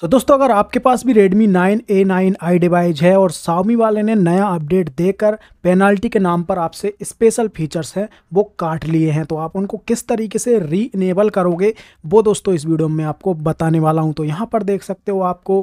तो दोस्तों अगर आपके पास भी Redmi 9A9i डिवाइस है और Xiaomi वाले ने नया अपडेट देकर पेनाल्टी के नाम पर आपसे स्पेशल फीचर्स हैं वो काट लिए हैं तो आप उनको किस तरीके से री इनेबल करोगे वो दोस्तों इस वीडियो में आपको बताने वाला हूं तो यहां पर देख सकते हो आपको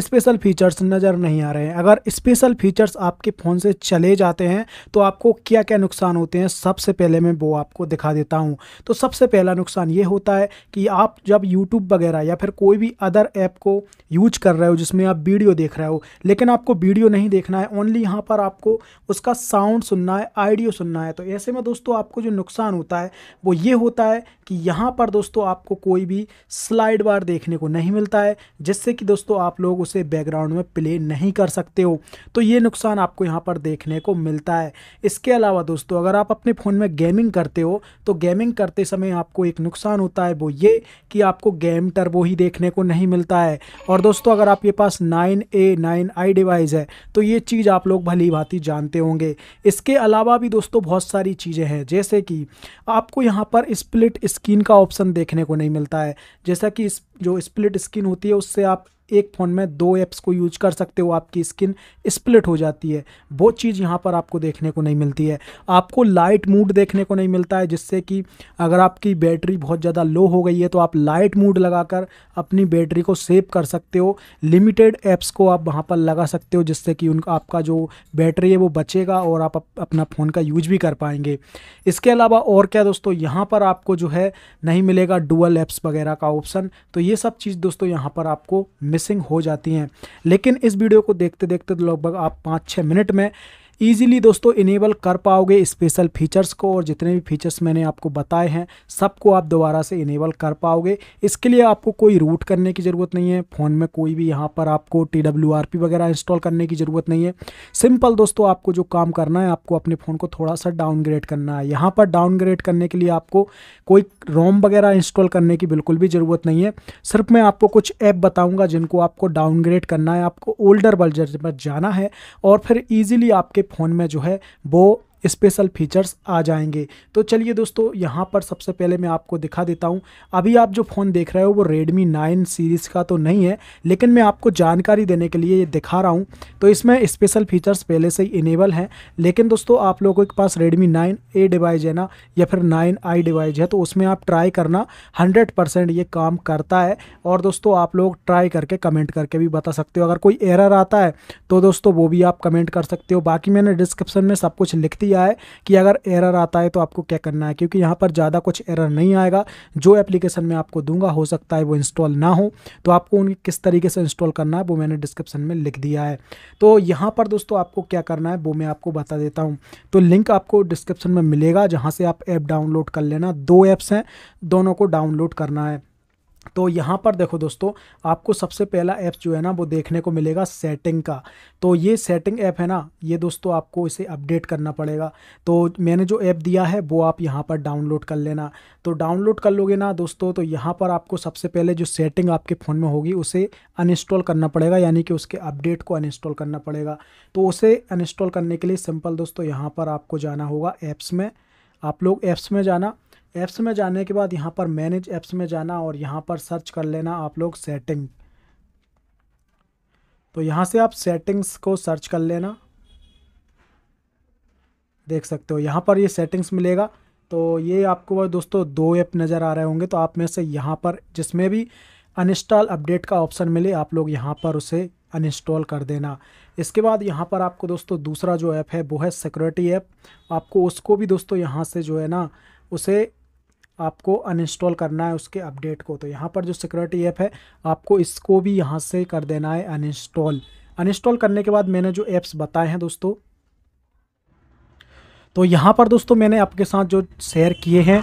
स्पेशल फीचर्स नज़र नहीं आ रहे हैं अगर स्पेशल फीचर्स आपके फ़ोन से चले जाते हैं तो आपको क्या क्या नुकसान होते हैं सबसे पहले मैं वो आपको दिखा देता हूँ तो सबसे पहला नुकसान ये होता है कि आप जब यूट्यूब वगैरह या फिर कोई भी अदर ऐप को यूज कर रहे हो जिसमें आप वीडियो देख रहे हो लेकिन आपको वीडियो नहीं देखना है ओनली यहाँ पर आपको उसका साउंड सुनना है आइडियो सुनना है तो ऐसे में दोस्तों आपको जो नुकसान होता है वो ये होता है कि यहाँ पर दोस्तों आपको कोई भी स्लाइड बार देखने को नहीं मिलता है जिससे कि दोस्तों आप लोग उसे बैकग्राउंड में प्ले नहीं कर सकते हो तो ये नुकसान आपको यहाँ पर देखने को मिलता है इसके अलावा दोस्तों अगर आप अपने फ़ोन में गेमिंग करते हो तो गेमिंग करते समय आपको एक नुकसान होता है वो ये कि आपको गेम टर्बो ही देखने को नहीं मिलता है और दोस्तों अगर आपके पास nine A nine I device है तो ये चीज़ आप लोग भली भांति जानते होंगे इसके अलावा भी दोस्तों बहुत सारी चीज़ें हैं जैसे कि आपको यहाँ पर स्प्लिट स्क्रीन का ऑप्शन देखने को नहीं मिलता है जैसा कि इस जो स्प्लिट स्क्रीन होती है उससे आप एक फ़ोन में दो ऐप्स को यूज कर सकते हो आपकी स्किन स्प्लिट हो जाती है वो चीज़ यहाँ पर आपको देखने को नहीं मिलती है आपको लाइट मूड देखने को नहीं मिलता है जिससे कि अगर आपकी बैटरी बहुत ज़्यादा लो हो गई है तो आप लाइट मूड लगाकर अपनी बैटरी को सेव कर सकते हो लिमिटेड ऐप्स को आप वहाँ पर लगा सकते हो जिससे कि उनका आपका जो बैटरी है वो बचेगा और आप अपना फ़ोन का यूज भी कर पाएंगे इसके अलावा और क्या दोस्तों यहाँ पर आपको जो है नहीं मिलेगा डुअल ऐप्स वगैरह का ऑप्शन तो ये सब चीज़ दोस्तों यहाँ पर आपको मिस मिसिंग हो जाती हैं लेकिन इस वीडियो को देखते देखते लगभग आप पाँच छः मिनट में ईजिली दोस्तों इनेबल कर पाओगे स्पेशल फीचर्स को और जितने भी फीचर्स मैंने आपको बताए हैं सबको आप दोबारा से इनेबल कर पाओगे इसके लिए आपको कोई रूट करने की ज़रूरत नहीं है फ़ोन में कोई भी यहाँ पर आपको टी वगैरह इंस्टॉल करने की ज़रूरत नहीं है सिंपल दोस्तों आपको जो काम करना है आपको अपने फ़ोन को थोड़ा सा डाउनग्रेड करना है यहाँ पर डाउनग्रेड करने के लिए आपको कोई रोम वगैरह इंस्टॉल करने की बिल्कुल भी ज़रूरत नहीं है सिर्फ मैं आपको कुछ ऐप बताऊँगा जिनको आपको डाउनग्रेड करना है आपको ओल्डर वर्जन पर जाना है और फिर ईजिली आपके फ़ोन में जो है वो स्पेशल फीचर्स आ जाएंगे तो चलिए दोस्तों यहाँ पर सबसे पहले मैं आपको दिखा देता हूँ अभी आप जो फ़ोन देख रहे हो वो रेडमी नाइन सीरीज़ का तो नहीं है लेकिन मैं आपको जानकारी देने के लिए ये दिखा रहा हूँ तो इसमें स्पेशल फीचर्स पहले से ही इनेबल हैं लेकिन दोस्तों आप लोगों के पास रेडमी नाइन ए डिवाइस है ना या फिर नाइन आई डिवाइस है तो उसमें आप ट्राई करना हंड्रेड परसेंट ये काम करता है और दोस्तों आप लोग ट्राई करके कमेंट करके भी बता सकते हो अगर कोई एरर आता है तो दोस्तों वो भी आप कमेंट कर सकते हो बाकी मैंने डिस्क्रिप्शन में सब कुछ लिख दिया दिया है कि अगर एरर आता है तो आपको क्या करना है क्योंकि यहाँ पर ज़्यादा कुछ एरर नहीं आएगा जो एप्लीकेशन मैं आपको दूंगा हो सकता है वो इंस्टॉल ना हो तो आपको उन किस तरीके से इंस्टॉल करना है वो मैंने डिस्क्रिप्शन में लिख दिया है तो यहाँ पर दोस्तों आपको क्या करना है वो मैं आपको बता देता हूँ तो लिंक आपको डिस्क्रिप्शन में मिलेगा जहाँ से आप ऐप डाउनलोड कर लेना दो ऐप्स हैं दोनों को डाउनलोड करना है तो यहाँ पर देखो दोस्तों आपको सबसे पहला ऐप जो है ना वो देखने को मिलेगा सेटिंग का तो ये सेटिंग ऐप है ना ये दोस्तों आपको इसे अपडेट करना पड़ेगा तो मैंने जो ऐप दिया है वो आप यहाँ पर डाउनलोड कर लेना तो डाउनलोड कर लोगे ना दोस्तों तो यहाँ पर आपको सबसे पहले जो सेटिंग आपके फ़ोन में होगी उसे अनइंस्टॉल करना पड़ेगा यानी कि उसके अपडेट को अनइंस्टॉल करना पड़ेगा तो उसे अनइंस्टॉल करने के लिए सिंपल दोस्तों यहाँ पर आपको जाना होगा ऐप्स में आप लोग ऐप्स में जाना ऐप्स में जाने के बाद यहाँ पर मैनेज ऐप्स में जाना और यहाँ पर सर्च कर लेना आप लोग सेटिंग तो यहाँ से आप सेटिंग्स को सर्च कर लेना देख सकते हो यहाँ पर ये सेटिंग्स मिलेगा तो ये आपको दोस्तों दो ऐप नज़र आ रहे होंगे तो आप में से यहाँ पर जिसमें भी अनइंस्टॉल अपडेट का ऑप्शन मिले आप लोग यहाँ पर उसे अनइंस्टॉल कर देना इसके बाद यहाँ पर आपको दोस्तों दूसरा जो ऐप है वो है सिक्योरिटी ऐप आपको उसको भी दोस्तों यहाँ से जो है ना उसे आपको अनइंस्टॉल करना है उसके अपडेट को तो यहाँ पर जो सिक्योरिटी ऐप है आपको इसको भी यहाँ से कर देना है अनइंस्टॉल अनइंस्टॉल करने के बाद मैंने जो ऐप्स बताए हैं दोस्तों तो यहाँ पर दोस्तों मैंने आपके साथ जो शेयर किए हैं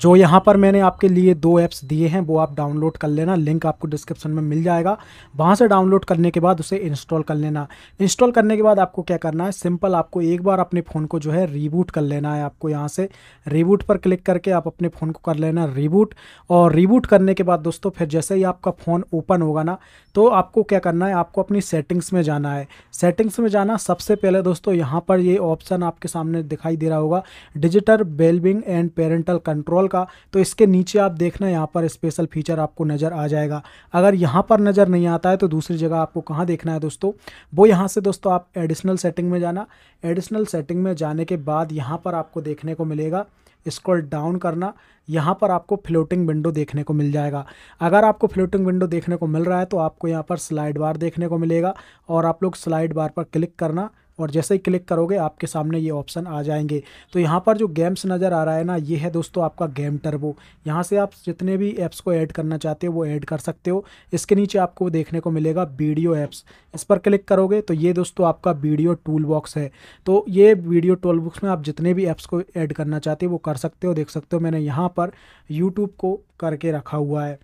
जो यहाँ पर मैंने आपके लिए दो ऐप्स दिए हैं वो आप डाउनलोड कर लेना लिंक आपको डिस्क्रिप्शन में मिल जाएगा वहाँ से डाउनलोड करने के बाद उसे इंस्टॉल कर लेना इंस्टॉल करने के बाद आपको क्या करना है सिंपल आपको एक बार अपने फ़ोन को जो है रीबूट कर लेना है आपको यहाँ से रीबूट पर क्लिक करके आप अपने फ़ोन को कर लेना रीबूट और रीबूट करने के बाद दोस्तों फिर जैसे ही आपका फ़ोन ओपन होगा ना तो आपको क्या करना है आपको अपनी सेटिंग्स में जाना है सेटिंग्स में जाना सबसे पहले दोस्तों यहाँ पर ये ऑप्शन आपके सामने दिखाई दे रहा होगा digital wellbeing and parental control का तो इसके नीचे आप देखना यहाँ पर स्पेशल फीचर आपको नज़र आ जाएगा अगर यहाँ पर नज़र नहीं आता है तो दूसरी जगह आपको कहाँ देखना है दोस्तों वो यहाँ से दोस्तों आप एडिशनल सेटिंग में जाना एडिशनल सेटिंग में जाने के बाद यहाँ पर आपको देखने को मिलेगा स्क्रॉल डाउन करना यहाँ पर आपको फ्लोटिंग विंडो देखने को मिल जाएगा अगर आपको फ्लोटिंग विंडो देखने को मिल रहा है तो आपको यहाँ पर स्लाइड बार देखने को मिलेगा और आप लोग स्लाइड बार पर क्लिक करना और जैसे ही क्लिक करोगे आपके सामने ये ऑप्शन आ जाएंगे तो यहाँ पर जो गेम्स नज़र आ रहा है ना ये है दोस्तों आपका गेम टर्बो यहाँ से आप जितने भी ऐप्स को ऐड करना चाहते हो वो ऐड कर सकते हो इसके नीचे आपको देखने को मिलेगा वीडियो ऐप्स इस पर क्लिक करोगे तो ये दोस्तों आपका वीडियो टूल बॉक्स है तो ये वीडियो टूल बॉक्स में आप जितने भी ऐप्स को ऐड करना चाहते हो वो कर सकते हो देख सकते हो मैंने यहाँ पर यूट्यूब को करके रखा हुआ है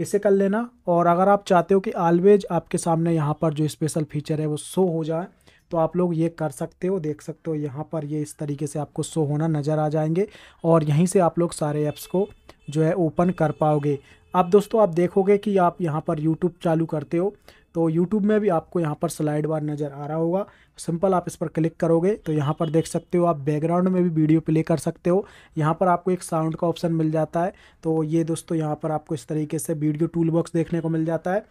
इसे कर लेना और अगर आप चाहते हो कि ऑलवेज आपके सामने यहाँ पर जो स्पेशल फीचर है वो शो हो जाए तो आप लोग ये कर सकते हो देख सकते हो यहाँ पर ये इस तरीके से आपको शो होना नज़र आ जाएंगे और यहीं से आप लोग सारे ऐप्स को जो है ओपन कर पाओगे अब दोस्तों आप देखोगे कि आप यहाँ पर यूट्यूब चालू करते हो तो यूट्यूब में भी आपको यहाँ पर स्लाइड बार नज़र आ रहा होगा सिंपल आप इस पर क्लिक करोगे तो यहाँ पर देख सकते हो आप बैकग्राउंड में भी वीडियो प्ले कर सकते हो यहाँ पर आपको एक साउंड का ऑप्शन मिल जाता है तो ये दोस्तों यहाँ पर आपको इस तरीके से वीडियो टूल बॉक्स देखने को मिल जाता है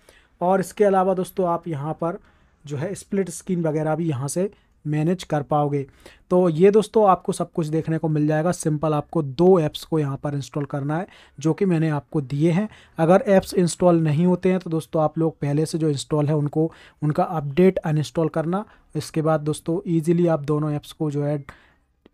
और इसके अलावा दोस्तों आप यहाँ पर जो है स्प्लिट स्क्रीन वगैरह भी यहाँ से मैनेज कर पाओगे तो ये दोस्तों आपको सब कुछ देखने को मिल जाएगा सिंपल आपको दो ऐप्स को यहाँ पर इंस्टॉल करना है जो कि मैंने आपको दिए हैं अगर ऐप्स इंस्टॉल नहीं होते हैं तो दोस्तों आप लोग पहले से जो इंस्टॉल है उनको उनका अपडेट अनइंस्टॉल करना इसके बाद दोस्तों ईजिली आप दोनों ऐप्स को जो है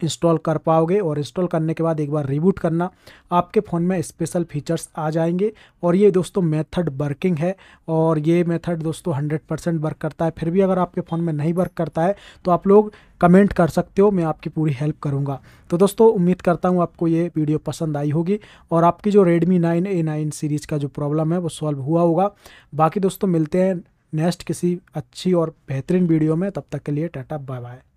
इंस्टॉल कर पाओगे और इंस्टॉल करने के बाद एक बार रिबूट करना आपके फ़ोन में स्पेशल फीचर्स आ जाएंगे और ये दोस्तों मेथड वर्किंग है और ये मेथड दोस्तों 100 परसेंट वर्क करता है फिर भी अगर आपके फ़ोन में नहीं वर्क करता है तो आप लोग कमेंट कर सकते हो मैं आपकी पूरी हेल्प करूँगा तो दोस्तों उम्मीद करता हूँ आपको ये वीडियो पसंद आई होगी और आपकी जो Redmi nine A nine series का जो प्रॉब्लम है वो सॉल्व हुआ होगा बाकी दोस्तों मिलते हैं नेक्स्ट किसी अच्छी और बेहतरीन वीडियो में तब तक के लिए टाटा बाय बाय